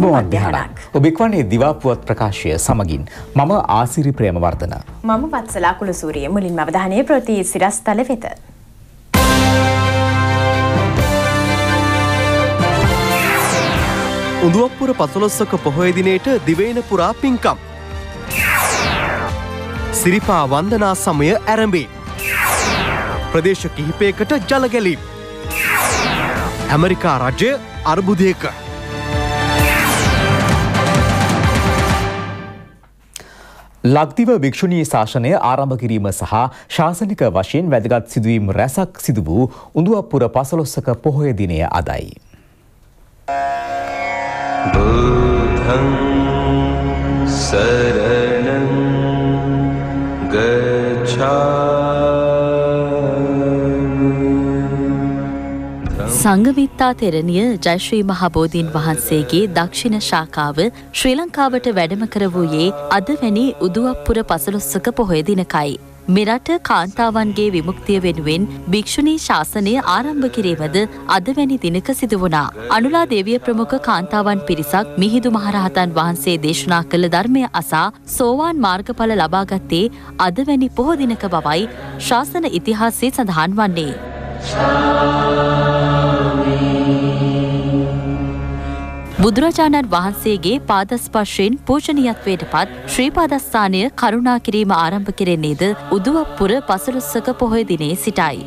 සුබවන් විහාරක් ඔබ එක්වන්නේ දිවාපුවත් ප්‍රකාශය සමගින් මම ආසිරි ප්‍රේමවර්ධන මම වත්සලා කුලසූරිය මුලින්ම අවධානය ප්‍රති සිරස්තල වෙත උඳුවපුර පසළොස්සක පොහොයදිනයට දිවයින පුරා පින්කම් සිරිපා වන්දනා සමය ඇරඹේ ප්‍රදේශ කිහිපයකට ජලගැලීම් ඇමරිකා රජය අර්බුදයක ලක්දිව භික්‍ෂුණී ශාසනය ආරම්භ කිරීම සහ ශාසනික වශයෙන් වැදගත් සිදුවීම් රැසක් සිදු වූ උඳුවපුර පසලොස්සක පොහොය දිනය අදයි. සරණ සංගමිත්තා තෙරණිය ජයශ්‍රී මහබෝධීන් වහන්සේගේ දක්ෂිණ ශාකාව ශ්‍රී ලංකාවට වැඩම කර වූයේ අද වැනි උදුවප්පුර පසළොස්සක පොහොය දිනකයි. මෙරට කාන්තාවන්ගේ විමුක්තිය වෙනුවෙන් භික්‍ෂුණී ශාසනය ආරම්භ කිරීමද අද වැනි දිනක සිදු වුණා. අනුලා දෙවිය ප්‍රමුඛ කාන්තාවන් පිරිසක් මිහිදු මහරහතන් වහන්සේ දේශනා කළ ධර්මය අසා සෝවාන් මාර්ගඵල ලබාගත්තේ අද වැනි පොහොදිනක බවයි ශාසන ඉතිහාසයේ සඳහන් වන්නේ. බුදුරජාණන් වහන්සේගේ පාදස්පර්ශයෙන් පූජනීයත්වයට පත් ශ්‍රී පාදස්ථානය කරුණා කිරීම ආරම්භ කෙරෙන්නේද උදුවපුර පසළොස්වක පොහොය දිනේ සිටයි.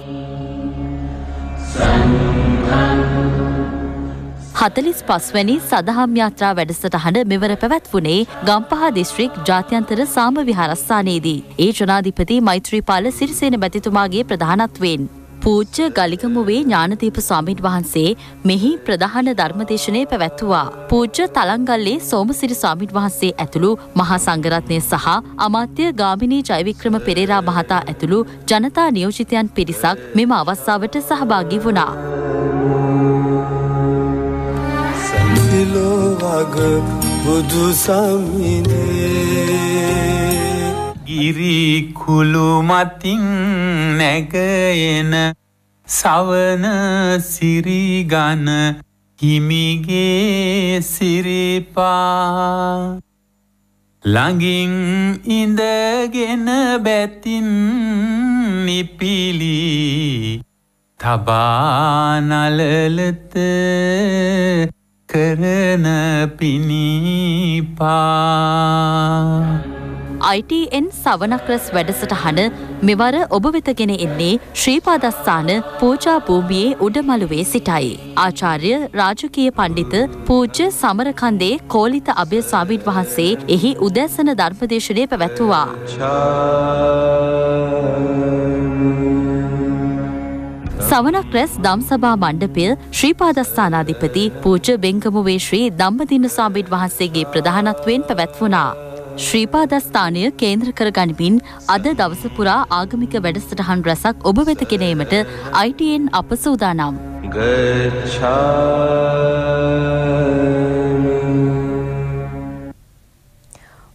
හතලිස් පස්වැනි සදහම් යාත්‍රා වැඩසටහන මෙවර පැවැත්වුණේ ගම්පහ දිස්ත්‍රික් ජාත්‍යන්තර සාම විහාරස්ථානයේදී. ඒ ජනාධිපති මෛත්‍රීපාල සිරිසේන බැතිතුමාගේ ප්‍රධානත්වයෙන් පූජ්‍ය ගලිකමුවේ ඥානදීප ස්වාමීන් වහන්සේ මෙහි ප්‍රධාන ධර්මදේශනය පැවැත්තුවා. පූජ්‍ය තලංගල්ලේ සෝමසිරි ස්වාමීන් වහන්සේ ඇතුළු මහා සංඝරත්නය සහ අමාත්‍ය ගාමිණී ජයවික්‍රම පෙරේරා මහතා ඇතුළු ජනතා නියෝජිතයන් පිරිසක් මෙම අවස්ථාවට සහභාගී වුණා. බුදු සමිනේ ගිරි කුළු මතින් නැගයෙන සවන සිරිගන හිමිගේ සිරිපා ළඟින් ඉඳගෙන බැතින් නිපිලි තබානලලත කරන පිණිපා ITN සවනක්‍රස් වැඩසටහන මෙවර ඔබ වෙතගෙන එන්නේ ශ්‍රීපාදස්ථාන පූජා භූමියේ උඩමළුවේ සිටයි. ආචාර්ය රාජකීය පණ්ඩිත පූජ්‍ය සමරකන්දේ කෝලිත අභයස්වාමීන් වහන්සේ එහි උදැසන ධර්මදේශනය පැවැත්වුවා. සවනක් රැස් දම්සභා මණ්ඩපය ශ්‍රීපාදස්ථානාධිපති පූජ බෙංගමුවේ ශ්‍රී දම්බදින සාමීන් වහන්සේගේ ප්‍රධානත්වයෙන් පැවැත්වුණා. ශ්‍රීපාදස්ථානය කේන්ද්‍ර කරගනිමින් අද දවස පුරා ආගමික වැඩසටහන් රැසක් ඔබ වෙත ගෙනීමට අයිටයෙන් අප සූදානම්. ගච්ඡා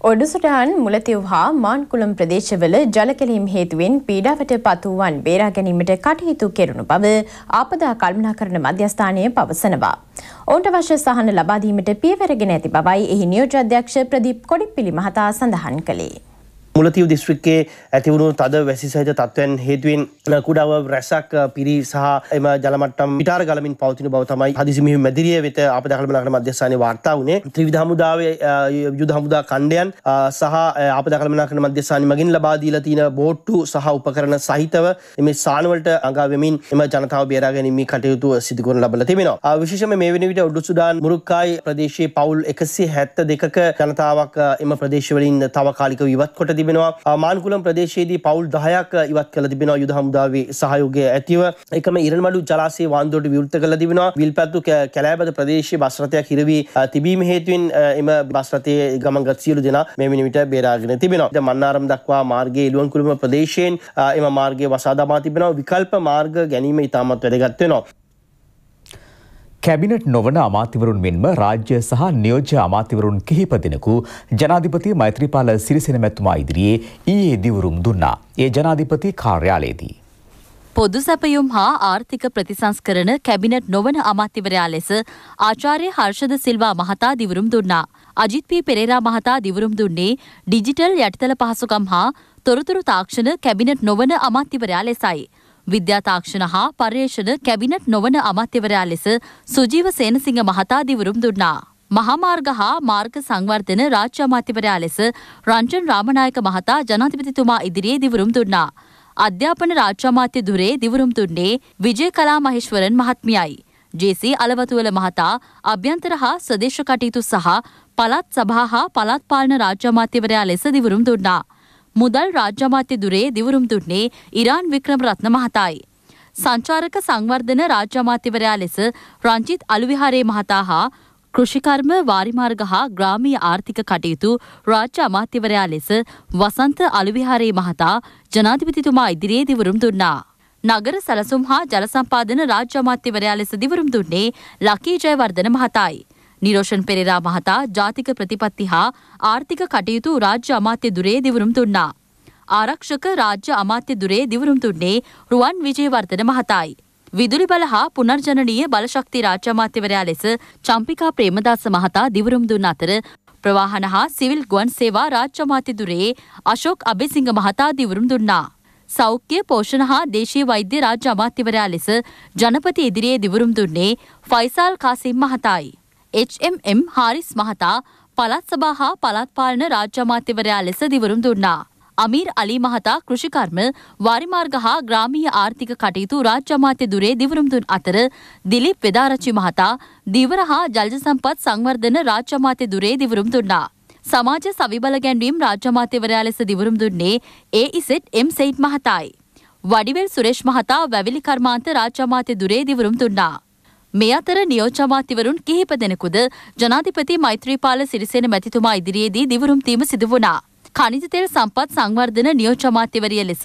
ඔඩුසටහන් මුලතිව් හා මාන්කුළම් ප්‍රදේශවල ජලකැලීම් හේතුවෙන් පීඩාවට පතුවන් බේරා ගැනීමට කටයුතු කෙරුණු බව ආපදා කල්මනා කරන මධ්‍යස්ථානය පවසනවා. ඔවුන්ට වශ්‍ය සහන ලබාදීමට පියවරගෙන ඇති බවයි එහි නියෝජ අධ්‍යක්ෂ ප්‍රදීප් කොඩිප්පිලි මහතා සඳහන් කළේ. මුලතිව දිස්ත්‍රික්කේ ඇතිවුණු තද වැසි සහිත තත්ත්වයන් හේතුවෙන් කුඩාව රැසක් පිරි සහ එම ජලමට්ටම් විටාර ගලමින් පවතින බව තමයි හදිසිමි මැදිරිය වෙත අප දහළම නගර මධ්‍යස්ථානයේ වාර්තා වුණේ ත්‍රිවිධ හමුදාවේ යුද හමුදා කණ්ඩයන් සහ අප දහළම නගර මධ්‍යස්ථානයේ මගින් ලබා දීලා තියෙන බෝට්ටු සහ උපකරණ සහිතව මේ සානවලට අඟාවෙමින් එම ජනතාව බේරා ගැනීමේ කටයුතු සිදු කරන ලබලා තිබෙනවා විශේෂයෙන්ම මේ වෙන විට උඩු සුඩාන් මුරුක්කායි ප්‍රදේශයේ පවුල් 172ක ජනතාවක් එම ප්‍රදේශවලින් තාවකාලිකව ඉවත් කොට තිබෙනවා තිබෙනවා මාන්කුලම් ප්‍රදේශයේදී පවුල් දහයක් ඉවත් කළ තිබෙනවා යුද හමුදාවේ සහයෝගය ඇතිව එකම ඉරණමඩු ජලාශයේ වාන්දුවට විවෘත කළ තිබෙනවා විල්පැත්තු කැලෑබද ප්‍රදේශයේ බස් රථයක් හිරවී තිබීම හේතුවෙන් එම බස් රථයේ ගමන් ගත් සියලු දෙනා මේ මිනිමිට බේරාගෙන තිබෙනවා. ද මන්නාරම් දක්වා මාර්ගයේ එළුවන් කුළුම ප්‍රදේශයෙන් එම මාර්ගයේ වසා දමා තිබෙනවා. විකල්ප මාර්ග ගැනීම ඉතාමත් වැදගත් වෙනවා. කැබිනට් නොවන අමාතිවරුන් මෙන්ම රාජ්‍ය සහ නියෝජ්‍ය අමාතිවරුන් කිහිප දෙනෙකු ජනාධිපති මෛත්‍රීපාල සිරිසෙන මැතුමා ඉදිරියේ ඊයේ දිවුරුම් දුන්නා. ඒ ජනාධිපති කාර්යාලයේදී. පොදු සැපයුම් හා ආර්ථික ප්‍රතිසංස්කරන කැබිනට් නොවන අමාත්‍යවරයා ලෙස ආචාර්ය හර්ෂද සිල්වා මහතා දිවුරුම් දුන්නා. අජිත් පී පෙරේරා මහතා දිවුරුම් දුන්නේ ඩිජිටල් යටිතල පහසුකම් හා තොරතුරු තාක්ෂණ කැබිනට් නොවන අමාත්‍යවරයා ලෙසයි. විද්‍යා තාක්ෂණ හා පර්යේෂණ කැබිනට් නොවන අමාත්‍යවරයා ලෙස සුජීව සේනසිංහ මහතා දිවුරුම් දුන්නා. මහාමාර්ග හා මාර්ග සංවර්ධන රාජ්‍ය අමාත්‍යවරයා ලෙස රංජන් රාමනායක මහතා ජනාධිපතිතුමා ඉදිරියේ දිවුරුම් දුන්නා. අධ්‍යාපන රාජ්‍ය අමාත්‍ය දුරේ දිවුරුම් දුන්නේ විජය කලා මහේශ්වරන් මහත්මියයි. ජේසී අලවතුවල මහතා අභ්‍යන්තර හා සදේශ කටයුතු සහ පළත් සභා හා පළත් පාලන රාජ්‍ය අමාත්‍යවරයා ලෙස දිවුරුම් දුන්නා. මුදල් රාජ්‍ය අමාත්‍ය දුරේ දිවුරුම් දුන්නේ ඉරාන් වික්‍රමරත්න මහතායි. සංචාරක සංවර්ධන රාජ්‍ය අමාත්‍යවරයා ලෙස රංජිත් අලුවිහාරේ මහතා හා කෘෂිකර්ම වාරිමාර්ග හා ග්‍රාමීය ආර්ථික කටයුතු රාජ්‍ය අමාත්‍යවරයා ලෙස වසන්ත අලුවිහාරේ මහතා ජනාධිපතිතුමා ඉදිරියේ දිවුරුම් දුන්නා. නගර සැලසුම් හා ජලසම්පාදන රාජ්‍ය අමාත්‍යවරයා ලෙස දිවුරුම් දුන්නේ ලකී ජයවර්ධන මහතායි. නිරෝෂන් පෙරේරා මහතා ජාතික ප්‍රතිපත්ති හා ආර්ථික කටයුතු රාජ්‍ය අමාත්‍ය දුරේ දිවුරුම් දුන්නා. ආරක්ෂක රාජ්‍ය අමාත්‍ය දුරේ දිවුරුම් දුන්නේ රුවන් විජේවර්ධන මහතායි. විදුලි බල හා පුනර්ජනනීය බලශක්ති රාජ්‍ය අමාත්‍යවරයා ලෙස චම්පිකා ප්‍රේමදාස මහතා දිවුරුම් දුන් අතර ප්‍රවාහන හා සිවිල් ගුවන් සේවා රාජ්‍ය අමාත්‍ය දුරේ අශෝක් අබේසිංහ මහතා දිවුරුම් දුන්නා. සෞඛ්‍ය පෝෂණ හා දේශීය වෛද්‍ය රාජ්‍ය අමාත්‍යවරයා ලෙස ජනපති ඉදිරියේ දිවුරුම් දුන්නේ ෆයිසාල් කාසිම් මහතායි. HMM හාරිස් මහතා පළත් සභා හා පළත් පාලන රාජ්‍ය අමාත්‍යවරයා ලෙස දිවුරුම් දුන්නා. අමීර් අලි මහතා කෘෂිකර්ම වාරිමාර්ග හා ග්‍රාමීය ආර්ථික කටයුතු රාජ්‍ය අමාත්‍ය දුරේ දිවුරුම් දුන් අතර දිලිප් වෙදාරච්චි මහතා දිවර හා ජලජ සම්පත් සංවර්ධන රාජ්‍ය අමාත්‍ය දුරේ දිවුරුම් දුන්නා. සමාජ සවිබල ගැන්වීම් රාජ්‍ය අමාත්‍යවරයා ලෙස දිවුරුම් දුන්නේ ඒ ඉසෙට් එම් සෙයිඩ් මහතායි. වඩිවෙල් සුරේෂ් මහතා වැවිලි කර්මාන්ත රාජ්‍ය අමාත්‍ය දුරේ දිවුරුම් දුන්නා. මේ අතර නියෝජ්‍යමාත්‍යවරුන් කිහිප දෙනෙකුද ජනාධිපති මෛත්‍රීපාල සිරිසේන මැතිතුමා ඉදිරියේදී දිවුරුම් තීම සිදු වුණා. කනිජ තෙල් සම්පත් සංවර්ධන නියෝජ්‍යමාත්‍යවරිය ලෙස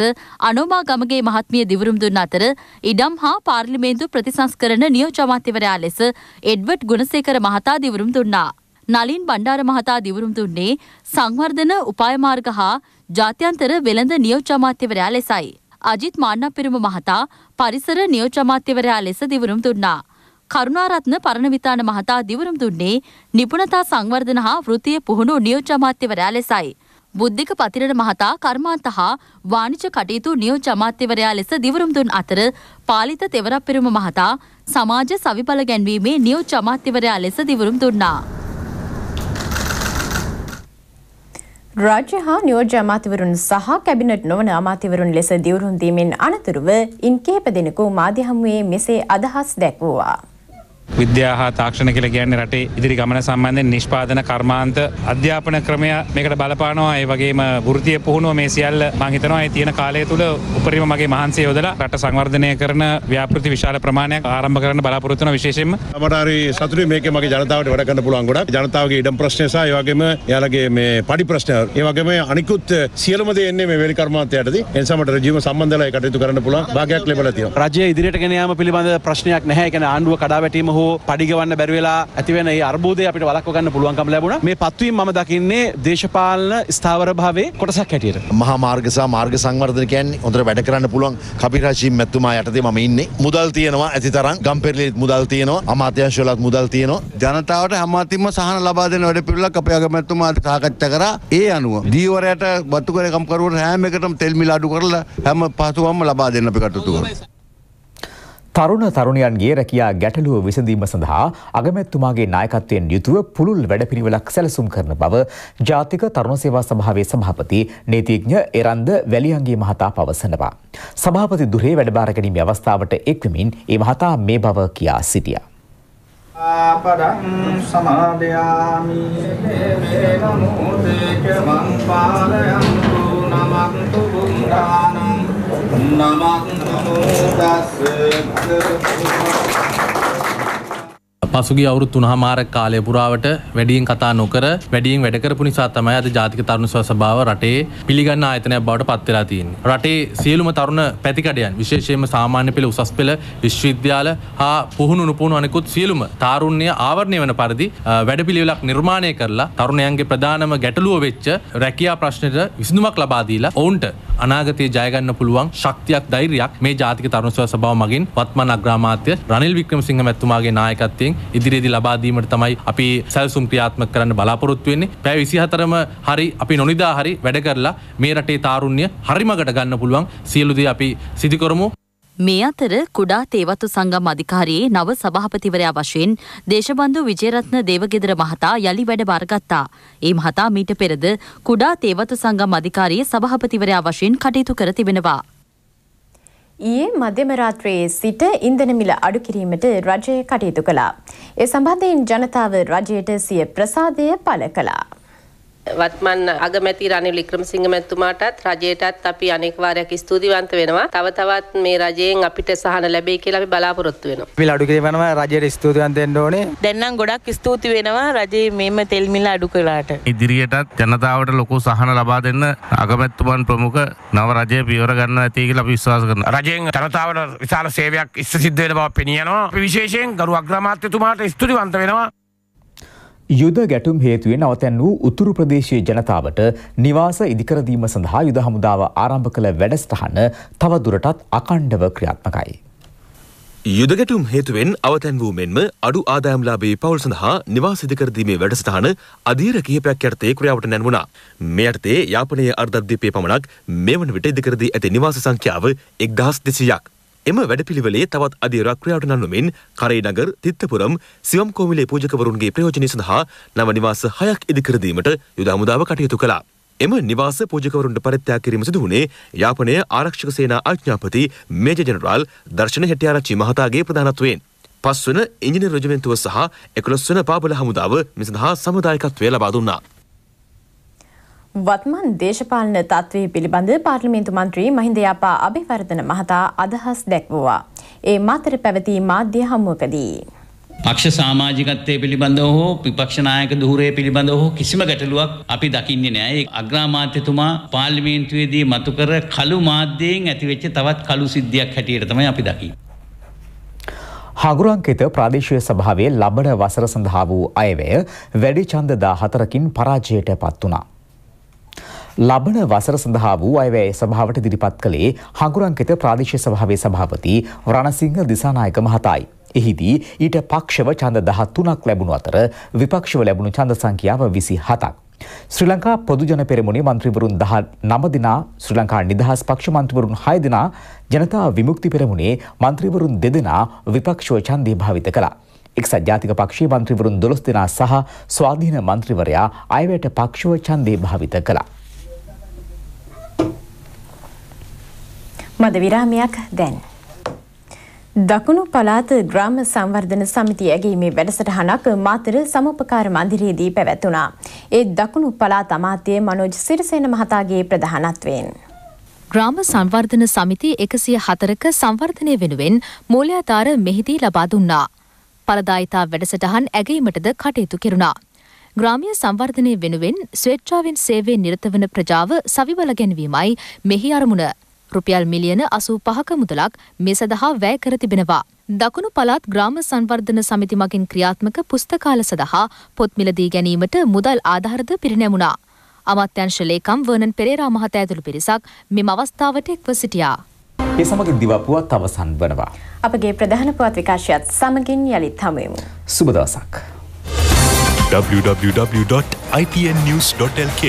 අනෝමා ගමගේ මහත්මිය දිවුරුම් දුන් අතර ඉඩම් හා පාර්ලිමේන්තු ප්‍රතිසංස්කරණ නියෝජ්‍යමාත්‍යවරයා ලෙස එඩ්වඩ් ගුණසේකර මහතා දිවුරුම් දුන්නා. නලින් බණ්ඩාර මහතා දිවුරුම් දුන්නේ සංවර්ධන උපායමාර්ග හා ජාත්‍යන්තර වෙළඳ නියෝජ්‍යමාත්‍යවරයා ලෙසයි. අජිත් මාන්නපිරුම මහතා පරිසර නියෝජ්‍යමාත්‍යවරයා ලෙස දිවුරුම් දුන්නා. කරුණාරත්න පරණවිතාන මහතා දිවුරුම් දුන්නේ නිපුණතා සංවර්ධන හා වෘතිය පුහුණු නියෝජ්‍ය අමාත්‍යවරයා ලෙසයි. බුද්ධික පතිරණ මහතා කර්මාන්ත හා වාණිජ කටයුතු නියෝජ්‍ය අමාත්‍යවරයා ලෙස දිවුරුම් දුන් අතර පාලිත තෙවරපිරුම මහතා සමාජ සවිබල ගැන්වීමේ නියෝජ්‍ය අමාත්‍යවරයා ලෙස දිවුරුම් දුන්නා. රාජ්‍ය හා නියෝජ්‍ය අමාතිවරුන් සහ කැබිනට් නොවන අමාතිවරුන් ලෙස දිවුරුන්දීමෙන් අනතුරුව ඉන් කේප දෙනකු මාධ්‍ය හමුවේ මෙසේ අදහස් දැක්වූවා. විද්‍යා හා තාක්ෂණ කියල කියන්නේ රටේ ඉදිරි ගමන සම්බන්ධෙන් නිෂ්පාදන කර්මාන්ත අධ්‍යාපන ක්‍රමය මේකට බලපානවා ඒ වගේම ෘතිය පුහුණුව මේ සියල් මහිතනවා තියෙන කාලය තුළ උපරිම මගේ මහන්සේ යෝදලා රට සංවර්ධනය කරන ව්‍යාපෘති විශාල ප්‍රමාණයක් ආරම්භ කරන බලාපොරොත්තුන විශේෂෙන් මටරි සතුරේ මේක මගේ ජනතාවට වැඩකන්න පුළුවන් ගොඩක් ජනතාවගේ ඉඩම් ප්‍රශ්නය සහ ඒ වගේම එයාලගේ මේ පඩි ප්‍රශ්න ඒ වගේම අනිකුත් සියලුම දේ එන්නේ මේ වෙලි කර්මාන්තයටදී ඒ නිසා මට රජීව සම්බන්ධලා ඒ කටයුතු කරන්න පුළුවන් භාගයක් ලැබලා තියෙනවා රජය ඉදිරියට ගෙන යාම පිළිබඳ ප්‍රශ්නයක් නැහැ ඒ කියන්නේ ආණ්ඩුව කඩාවැටීම හෝ පඩිගවන්න බැරිවෙලා ඇතිවෙන අර්බෝධය අපිට වලක්වගන්න පුළුවන්කම ලැබුණ මේ පත්වීම ම දකින්නේ දේශපාලන ස්ථාවර භාවේ කොටසක් හැටියට මහා මාර්ගසා මාර්ග සංවර්ධනකයන් හොඳට වැඩ කරන්න පුළුවන් කපිරාශී මැත්තුමා යටතේ මම ඉන්නේ මුදල් තියෙනවා ඇති තරම් ගම්පෙරලිත් මුදල් තියෙනවා අමාත්‍යංශවලත් මුදල් තියෙනවා ජනතාවට හැමතිම සහන ලබා දෙන වැඩ පිළිවෙලක් අපේ අගමැතිතුමා සාකච්ඡා කරා ඒ අනුව දීවරයට බතුකරකම්කරුවන් හෑම එකටම තෙල් මිල අඩු කරලා හැම පහසුවම ලබා දෙන්න අපි කටයුතු කරනවා තරුණ තරුණයන්ගේ රැකියා ගැටලුව විසඳීම සඳහා අගමැත්තුමාගේ නායකත්වයෙන් යුතුව පුළුල් වැඩපිළිවෙලක් සැලසුම් කරන බව ජාතික තරුණ සේවා සභාවේ සභාපති නීතිඥ එරන්ද වැලියන්ගේ මහතා පවසනවා. සභාපති දුරේ වැඩබාර ගැනීම අවස්ථාවට එක්වමින් ඒ මහතා මේ බව කියා සිටියා. ආපරං සමාදයාමි මේ නමෝ දේක මං පාලයන්තු නමක්තු බුද්ධාන නමක් නමෝ දස්ස භගවතු පසුගේ අවුරුත් තුනහ මාර කාලය පුරාවට වැඩියෙන් කතා නොකර වැඩියෙන් වැඩකරපු නිසා තමයි අද ජාතික තරුණ සභාව රටේ පිළිගන්න ආයතනයක් බවට පත්වෙලා තියෙන්නේ. රටේ සියලුම තරුණ පැතිකඩයන් විශේෂයෙන්ම සාමාන්‍ය පෙළ උසස් පෙළ විශ්වවිද්‍යාල හා පුහුණු නුපුහුණු අනෙකුත් සියලුම තාරුණ්‍ය ආවරණය වන පරිදි වැඩපිළිවෙලක් නිර්මාණය කරලා තරුණයන්ගේ ප්‍රධානම ගැටලුව වෙච්ච රැකියා ප්‍රශ්නයට විසඳුමක් ලබා දීලා ඔවුන්ට අනාගතයේ ජයගන්න පුළුවන් ශක්තියක් ධෛර්යයක් මේ ජාතික තරුණ සභාව මගින් වත්මන් අග්‍රාමාත්‍ය රනිල් වික්‍රමසිංහ මැතිතුමාගේ නායකත්වයෙන් ඉදිරිදි ලබාදීමට තමයි අපි සැල්සුම් ක්‍රියාත්ම කරන්න බලාපොරොත්තුවෙන්නේ පැ විසිහතරම හරි අපි නොනිදා හරි වැඩ කරලා මේ රටේ තාරුණ්‍ය හරිමකට ගන්න පුළුවන් සියලුදේ අපි සිදිකරමු මේ අතර කුඩා තේවතු සංගම් අධිකාරයේ නව සභාපතිවරයා වශයෙන් දේශබන්ධු විජේරත්න දේවගෙදර මහතා යළි වැඩ බාරගත්තා. ඒ මහතා මීට පෙරද කුඩා තේවතු සංගම් අධිකාරයේ සභාපතිවරයා වශයෙන් කටයුතු කර තිබෙනවා. ඊයේ මධ්‍යම රාත්‍රියේ සිට ඉන්ධන මිල අඩු කිරීමට රජය කටයුතු කළා. ඒ සම්බන්ධයෙන් ජනතාව රජයට සිය ප්‍රසාදය පළ කළා. වත්මන් අගමැති රනිල් වික්‍රමසිංහ මැතිතුමාටත් රජයටත් අපි අනෙක් වාරයක් ස්තුතිවන්ත වෙනවා. තව තවත් මේ රජයෙන් අපිට සහන ලැබෙයි කියලා අපි බලාපොරොත්තු වෙනවා. මිල අඩු කිරීමනවා රජයට ස්තුතිවන්ත වෙන්න ඕනේ. දැන් නම් ගොඩක් ස්තුති වෙනවා රජයේ මේම තෙල් මිල අඩු කළාට. ඉදිරියටත් ජනතාවට ලොකු සහන ලබා දෙන්න අගමැතිතුමන් ප්‍රමුඛ නව රජය පියවර ගන්න ඇති කියලා අපි විශ්වාස කරනවා. රජයෙන් ජනතාවට විශාල සේවයක් ඉස්ස සිද්ධ වෙන බව පෙනී යනවා. අපි විශේෂයෙන් ගරු අග්‍රාමාත්‍යතුමාට ස්තුතිවන්ත වෙනවා. යුද ගැටුම් හේතුවෙන් අවතැන් වූ උතුරු ප්‍රදේශයේ ජනතාවට නිවාස ඉදිකරදීම සඳහා යුද හමුදාව ආරම්භ කළ වැඩස්ථාන තවදුරටත් අකණ්ඩව ක්‍රියාත්මකයි. යුදගැටුම් හේතුවෙන් අවතැන් වූ මෙන්ම අඩු ආදායම්ලාබේ පවල් සඳහා නිවාස ඉදිකරදීමේ වැඩස්ථාන අධීර කිහිපයක් යටතේ ක්‍රියාවට නැන්වුණා. මේ යටතේ යාපනයේ අර්ධද්වීපයේ පමණක් මේ වන විට ඉදිකරදී ඇති නිවාස සංඛ්‍යාව 1200ක්. එම වැඩපිළිවෙලේ තවත් අධිරක් ක්‍රියාවට නන්වමින් කරේනගර, තිත්තපුරම්, සිවම්කෝමිලේ පූජකවරුන්ගේ ප්‍රයෝජනය සඳහා නව නිවාස හයක් ඉදිකර දීමට යුද හමුදාව කටයුතු කළා. එම නිවාස පූජකවරුන්ට පරිත්‍යාග කිරීම සිදු වුණේ යාපනයේ ආරක්ෂක සේනා ආඥාපති මේජර් ජෙනරාල් දර්ශන හෙටිආරච්චි මහතාගේ ප්‍රධානත්වයෙන් පස්වන ඉංජිනේරු රෙජිමෙන්තුව සහ 11 වන පාබල හමුදාව මේ සඳහා සමුදායකත්වය ලබා දුන්නා. වත්මන් දේශපාලන තත්ත්වය පිළිබඳ පාර්ලිමේන්තු මන්ත්‍රී මහින්දයාපා අභිවර්ධන මහතා අදහස් දැක්වවා. ඒ මතර පැවති මාධ්‍ය හම්මකදී. පක්ෂ සාමාජිකත්වය පිළිබඳව හෝ විපක්ෂනායක දූරය පිළිබඳව හෝ කිසිම ගැටලුවක් අපි දකින්නේ නෑ අග්‍රාමාත්‍යතුමා පාර්ලිමේන්තුවේදී මතුකර කළු මාධ්‍යයෙන් ඇතිවෙච්ච තවත් කළු සිද්ධියක් හැටියට තමයි අපි දකි. හගුරංකිත ප්‍රාදේශය සභාවේ ලබන වසර සඳහා වූ අයවය වැඩි චන්දදා හතරකින් පරාජයට පත් වනා. ලබන වසර සඳහා වූ අයවැය සභාවට දිරිපත් කළේ හඟුරංකිත ප්‍රාදේශය සභාවේ සභාපති රණසිංහ දිසානායක මහතායි. එහිදී ඊට පක්ෂව චන්ද දහත් තුනක් ලැබුණු අතර විපක්ෂව ලැබුණු චන්ද සංඛ්‍යාව විසි හතක්. ශ්‍රී ලංකා පොදුජන පෙරමුණේ මන්ත්‍රීවරුන් දහ නම දෙනා ශ්‍රී ලංකා නිදහස් පක්ෂ මන්ත්‍රීවරුන් හය දෙනා ජනතා විමුක්ති පෙරමුණේ මන්ත්‍රීවරුන් දෙදෙනා විපක්ෂව ඡන්දය භාවිත කළා. එක්සත් ජාතික පක්ෂයේ මන්ත්‍රීවරුන් 12 දෙනා සහ ස්වාධීන මන්ත්‍රීවරයා අයවැයට පක්ෂව ඡන්දය භාවිත කළා. මද විරාමයක් දැන්. දකුණු පළාත ග්‍රාම සංවර්ධන සමිතිය ඇගීමේ වැඩසටහනක් මාතර සමුපකාර මන්දිරයේදී පැවැත්වුණා. ඒ දකුණු පළාත අමාත්‍ය මනෝජ් සිරිසේන මහතාගේ ප්‍රධානත්වයෙන්. ග්‍රාම සංවර්ධන සමිති එකසිය හතරක සංවර්ධනය වෙනුවෙන් මූලයාතාර මෙහිදී ලබා දුන්නා. පලදායිතා වැඩසටහන් ඇගීමටද කටයුතු කෙරුණා. ග්‍රාමිය සංවර්ධනය වෙනුවෙන් ස්වේච්ඡාවෙන් සේවේ නිරත වන ප්‍රජාව සවිබල ගැනවීමයි මෙහි අරමුණ. රුපියල් මිලියන අසූ පහක මුදලක් මේ සඳහා වැය කර තිබෙනවා. දකුණු පළාත් ග්‍රාම සංවර්ධන සමිති මගින් ක්‍රියාත්මක පුස්තකාල සඳහා පොත් මිලදී ගැනීමට මුදල් ආධාරද පිරිනැමුණා. අමත්‍යංශ ලේකම් වර්ණන් පෙරේරා මහතා ඇතුළු පිරිසක් මෙම අවස්ථාවට එක්ව සිටියා. ඒ සමග දිවපුවත් අවසන් වනවා. අපගේ ප්‍රධාන පුවත් විකාශයත් සමගින් යළිත් හමුවෙමු. සුබ දවසක්. www.ipnnews.lk